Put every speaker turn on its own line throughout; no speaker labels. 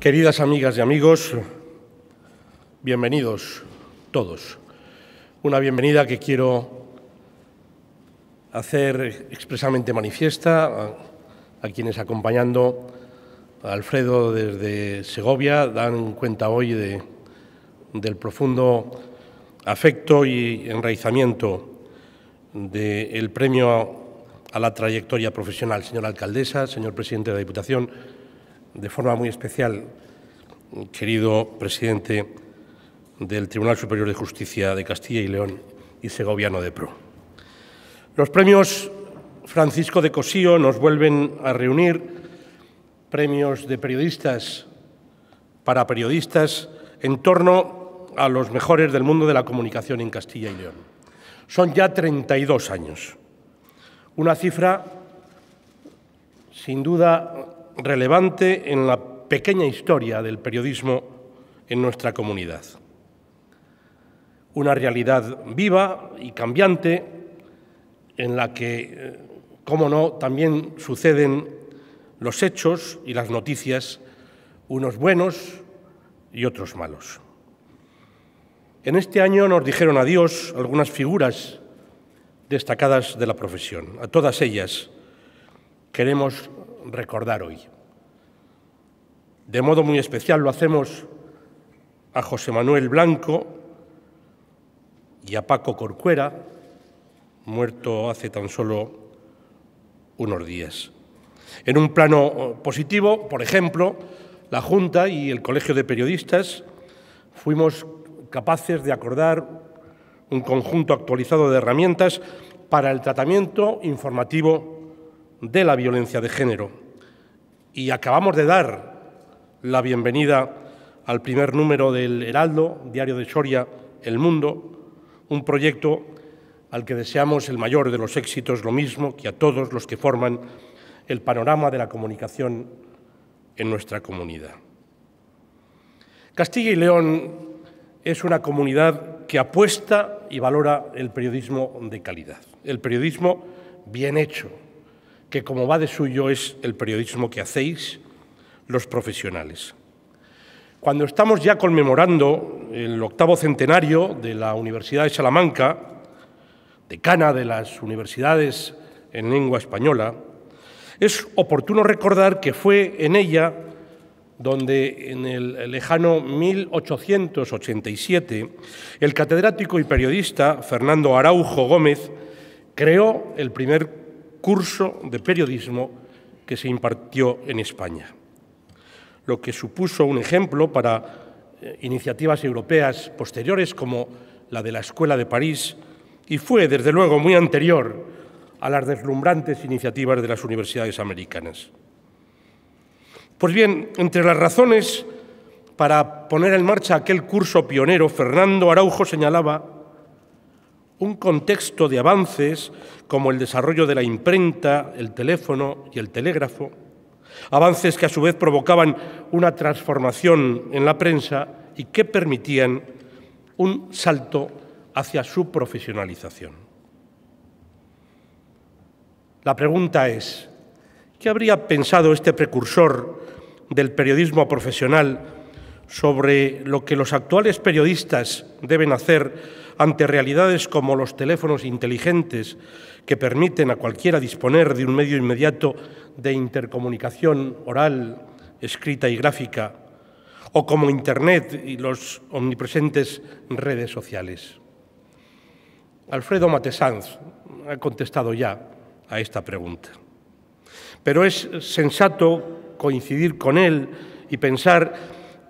Queridas amigas y amigos, bienvenidos todos. Una bienvenida que quiero hacer expresamente manifiesta a, quienes acompañando a Alfredo desde Segovia dan cuenta hoy de, del profundo afecto y enraizamiento del premio a la trayectoria profesional. Señora alcaldesa, señor presidente de la Diputación, de forma muy especial, querido presidente del Tribunal Superior de Justicia de Castilla y León y segoviano de PRO. Los premios Francisco de Cosío nos vuelven a reunir, premios de periodistas para periodistas, en torno a los mejores del mundo de la comunicación en Castilla y León. Son ya 32 años, una cifra sin duda relevante en la pequeña historia del periodismo en nuestra comunidad. Una realidad viva y cambiante en la que, eh, como no, también suceden los hechos y las noticias, unos buenos y otros malos. En este año nos dijeron adiós algunas figuras destacadas de la profesión. A todas ellas queremos recordar hoy. De modo muy especial lo hacemos a José Manuel Blanco y a Paco Corcuera, muerto hace tan solo unos días. En un plano positivo, por ejemplo, la Junta y el Colegio de Periodistas fuimos capaces de acordar un conjunto actualizado de herramientas para el tratamiento informativo de la violencia de género. Y acabamos de dar la bienvenida al primer número del Heraldo, Diario de Soria, El Mundo, un proyecto al que deseamos el mayor de los éxitos, lo mismo que a todos los que forman el panorama de la comunicación en nuestra comunidad. Castilla y León es una comunidad que apuesta y valora el periodismo de calidad, el periodismo bien hecho, que como va de suyo es el periodismo que hacéis los profesionales. Cuando estamos ya conmemorando el octavo centenario de la Universidad de Salamanca, decana de las universidades en lengua española, es oportuno recordar que fue en ella donde en el lejano 1887 el catedrático y periodista Fernando Araujo Gómez creó el primer curso de periodismo que se impartió en España, lo que supuso un ejemplo para eh, iniciativas europeas posteriores como la de la Escuela de París y fue, desde luego, muy anterior a las deslumbrantes iniciativas de las universidades americanas. Pues bien, entre las razones para poner en marcha aquel curso pionero, Fernando Araujo señalaba un contexto de avances como el desarrollo de la imprenta, el teléfono y el telégrafo, avances que a su vez provocaban una transformación en la prensa y que permitían un salto hacia su profesionalización. La pregunta es, ¿qué habría pensado este precursor del periodismo profesional sobre lo que los actuales periodistas deben hacer ante realidades como los teléfonos inteligentes que permiten a cualquiera disponer de un medio inmediato de intercomunicación oral, escrita y gráfica, o como Internet y los omnipresentes redes sociales. Alfredo Matesanz ha contestado ya a esta pregunta. Pero es sensato coincidir con él y pensar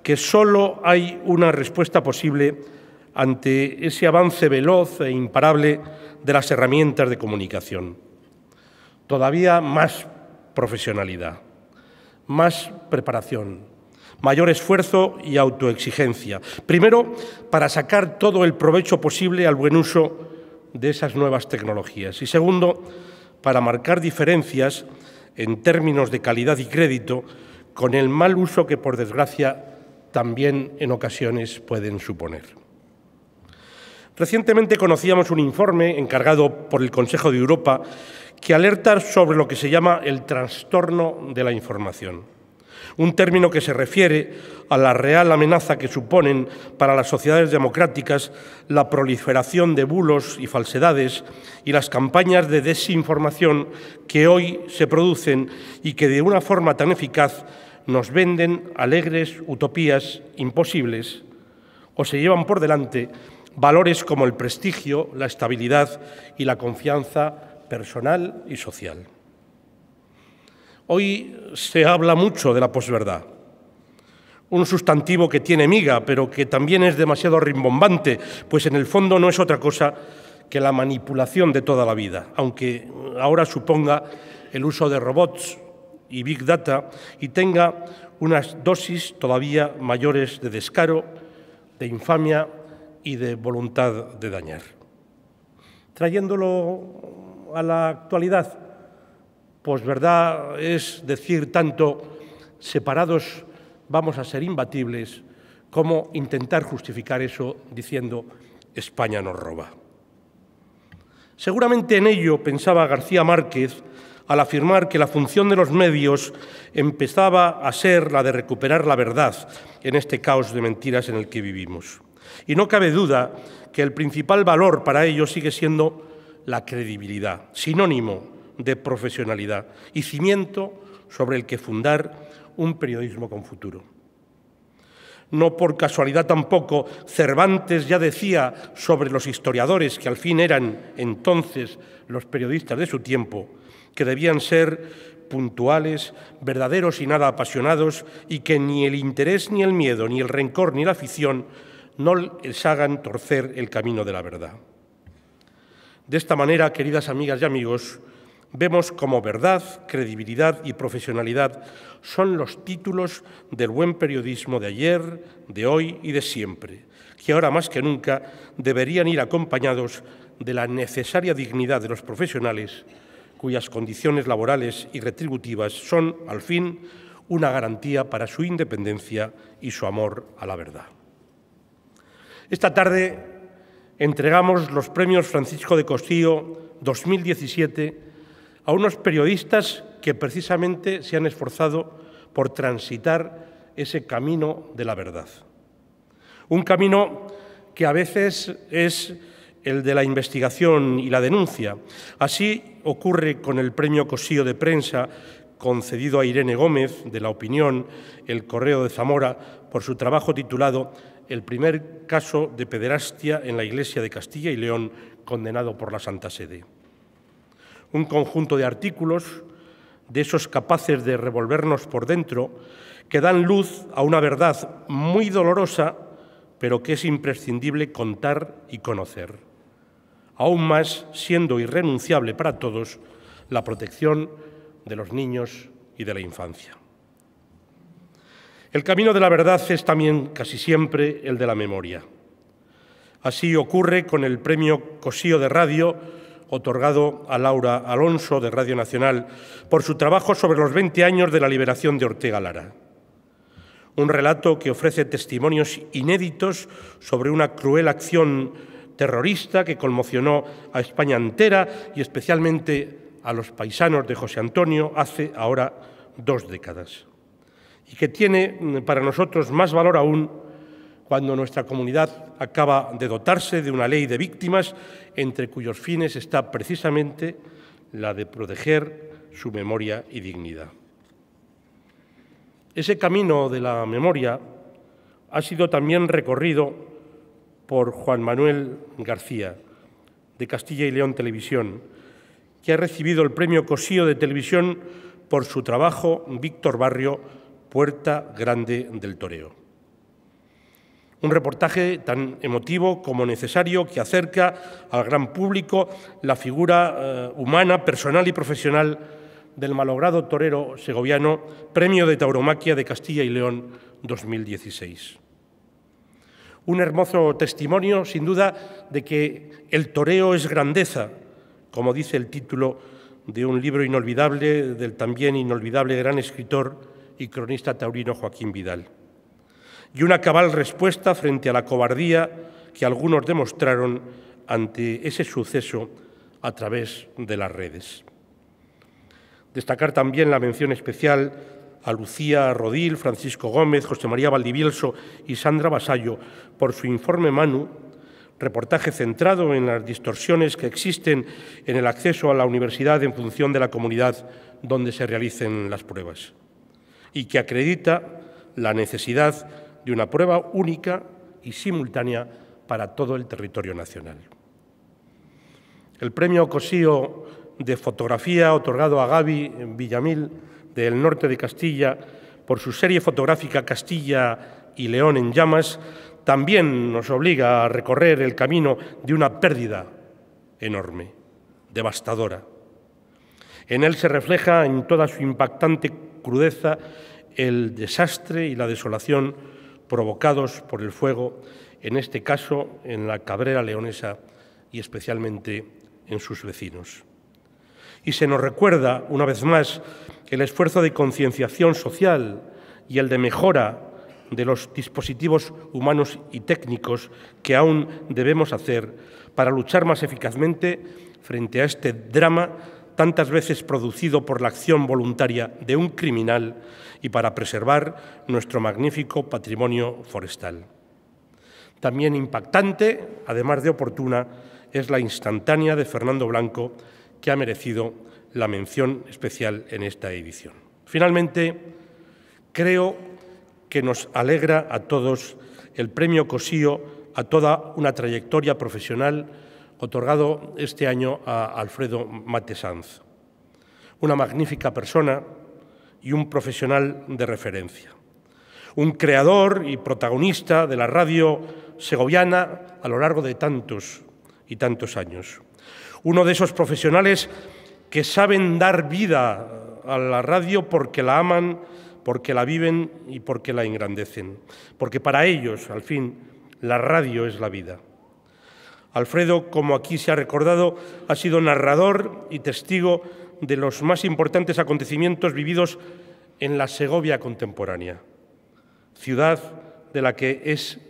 que solo hay una respuesta posible ante ese avance veloz e imparable de las herramientas de comunicación. Todavía más profesionalidad, más preparación, mayor esfuerzo y autoexigencia. Primero, para sacar todo el provecho posible al buen uso de esas nuevas tecnologías. Y segundo, para marcar diferencias en términos de calidad y crédito con el mal uso que, por desgracia, también en ocasiones pueden suponer. Recientemente conocíamos un informe encargado por el Consejo de Europa que alerta sobre lo que se llama el trastorno de la información, un término que se refiere a la real amenaza que suponen para las sociedades democráticas la proliferación de bulos y falsedades y las campañas de desinformación que hoy se producen y que de una forma tan eficaz nos venden alegres utopías imposibles o se llevan por delante valores como el prestigio, la estabilidad y la confianza personal y social. Hoy se habla mucho de la posverdad, un sustantivo que tiene miga, pero que también es demasiado rimbombante, pues en el fondo no es otra cosa que la manipulación de toda la vida, aunque ahora suponga el uso de robots y Big Data y tenga unas dosis todavía mayores de descaro, de infamia y de voluntad de dañar. Trayéndolo a la actualidad, pues verdad es decir tanto separados vamos a ser imbatibles como intentar justificar eso diciendo España nos roba. Seguramente en ello pensaba García Márquez al afirmar que la función de los medios empezaba a ser la de recuperar la verdad en este caos de mentiras en el que vivimos. Y no cabe duda que el principal valor para ello sigue siendo la credibilidad, sinónimo de profesionalidad y cimiento sobre el que fundar un periodismo con futuro. No por casualidad tampoco, Cervantes ya decía sobre los historiadores, que al fin eran entonces los periodistas de su tiempo, que debían ser puntuales, verdaderos y nada apasionados, y que ni el interés, ni el miedo, ni el rencor, ni la afición no les hagan torcer el camino de la verdad. De esta manera, queridas amigas y amigos, vemos cómo verdad, credibilidad y profesionalidad son los títulos del buen periodismo de ayer, de hoy y de siempre, que ahora más que nunca deberían ir acompañados de la necesaria dignidad de los profesionales cuyas condiciones laborales y retributivas son, al fin, una garantía para su independencia y su amor a la verdad. Esta tarde entregamos los premios Francisco de Costillo 2017 a unos periodistas que precisamente se han esforzado por transitar ese camino de la verdad. Un camino que a veces es el de la investigación y la denuncia. Así ocurre con el premio Cosío de Prensa concedido a Irene Gómez de La Opinión, El Correo de Zamora, por su trabajo titulado El primer caso de pederastia en la Iglesia de Castilla y León condenado por la Santa Sede. Un conjunto de artículos, de esos capaces de revolvernos por dentro, que dan luz a una verdad muy dolorosa, pero que es imprescindible contar y conocer aún más siendo irrenunciable para todos la protección de los niños y de la infancia. El camino de la verdad es también casi siempre el de la memoria. Así ocurre con el premio Cosío de Radio, otorgado a Laura Alonso de Radio Nacional por su trabajo sobre los 20 años de la liberación de Ortega Lara. Un relato que ofrece testimonios inéditos sobre una cruel acción terrorista que conmocionó a España entera y especialmente a los paisanos de José Antonio hace ahora dos décadas. Y que tiene mm, para nosotros más valor aún cuando nuestra comunidad acaba de dotarse de una ley de víctimas entre cuyos fines está precisamente la de proteger su memoria y dignidad. Ese camino de la memoria ha sido también recorrido por Juan Manuel García, de Castilla y León Televisión, que ha recibido el premio Cosío de Televisión por su trabajo Víctor Barrio, Puerta Grande del Toreo. Un reportaje tan emotivo como necesario que acerca al gran público la figura eh, humana, personal y profesional del malogrado torero segoviano, Premio de Tauromaquia de Castilla y León 2016. Un hermoso testimonio, sin duda, de que el toreo es grandeza, como dice el título de un libro inolvidable del también inolvidable gran escritor y cronista taurino Joaquín Vidal. Y una cabal respuesta frente a la cobardía que algunos demostraron ante ese suceso a través de las redes. Destacar también la mención especial a Lucía Rodil, Francisco Gómez, José María Valdivielso y Sandra Basallo por su informe Manu, reportaje centrado en las distorsiones que existen en el acceso a la universidad en función de la comunidad donde se realicen las pruebas y que acredita la necesidad de una prueba única y simultánea para todo el territorio nacional. El premio Cosío de fotografía otorgado a Gaby Villamil del norte de Castilla por su serie fotográfica Castilla y León en llamas, también nos obliga a recorrer el camino de una pérdida enorme, devastadora. En él se refleja en toda su impactante crudeza el desastre y la desolación provocados por el fuego, en este caso en la cabrera leonesa y especialmente en sus vecinos. Y se nos recuerda, una vez más, el esfuerzo de concienciación social y el de mejora de los dispositivos humanos y técnicos que aún debemos hacer para luchar más eficazmente frente a este drama tantas veces producido por la acción voluntaria de un criminal y para preservar nuestro magnífico patrimonio forestal. También impactante, además de oportuna, es la instantánea de Fernando Blanco, que ha merecido la mención especial en esta edición. Finalmente, creo que nos alegra a todos el premio Cosío a toda una trayectoria profesional otorgado este año a Alfredo Matesanz, una magnífica persona y un profesional de referencia, un creador y protagonista de la radio segoviana a lo largo de tantos y tantos años, uno de esos profesionales que saben dar vida a la radio porque la aman, porque la viven y porque la engrandecen. Porque para ellos, al fin, la radio es la vida. Alfredo, como aquí se ha recordado, ha sido narrador y testigo de los más importantes acontecimientos vividos en la Segovia contemporánea, ciudad de la que es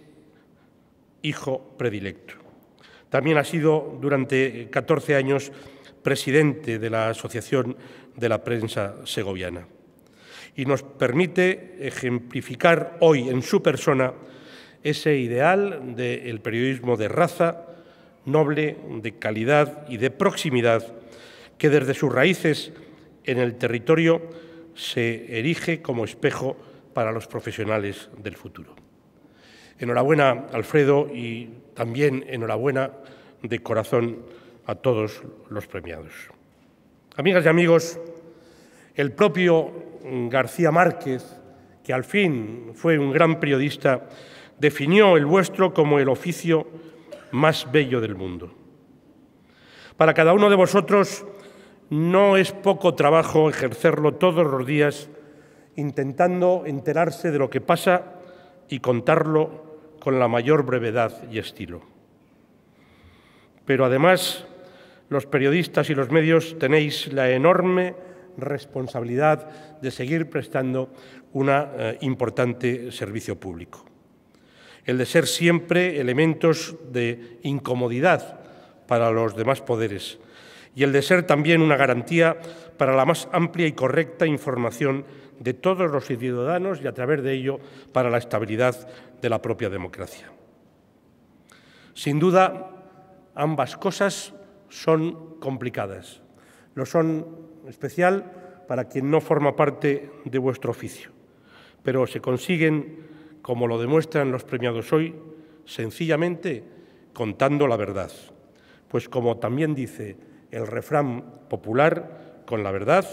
hijo predilecto. También ha sido durante 14 años presidente de la Asociación de la Prensa Segoviana. Y nos permite ejemplificar hoy en su persona ese ideal del periodismo de raza, noble, de calidad y de proximidad, que desde sus raíces en el territorio se erige como espejo para los profesionales del futuro. Enhorabuena, Alfredo, y también enhorabuena de corazón a todos los premiados. Amigas y amigos, el propio García Márquez, que al fin fue un gran periodista, definió el vuestro como el oficio más bello del mundo. Para cada uno de vosotros no es poco trabajo ejercerlo todos los días intentando enterarse de lo que pasa y contarlo con la mayor brevedad y estilo. Pero además los periodistas y los medios tenéis la enorme responsabilidad de seguir prestando un eh, importante servicio público. El de ser siempre elementos de incomodidad para los demás poderes y el de ser también una garantía para la más amplia y correcta información de todos los ciudadanos y a través de ello para la estabilidad de la propia democracia. Sin duda, ambas cosas son complicadas. Lo son especial para quien no forma parte de vuestro oficio. Pero se consiguen, como lo demuestran los premiados hoy, sencillamente contando la verdad. Pues como también dice el refrán popular, con la verdad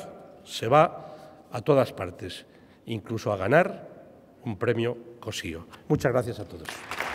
se va a todas partes, incluso a ganar un premio Cosío. Muchas gracias a todos.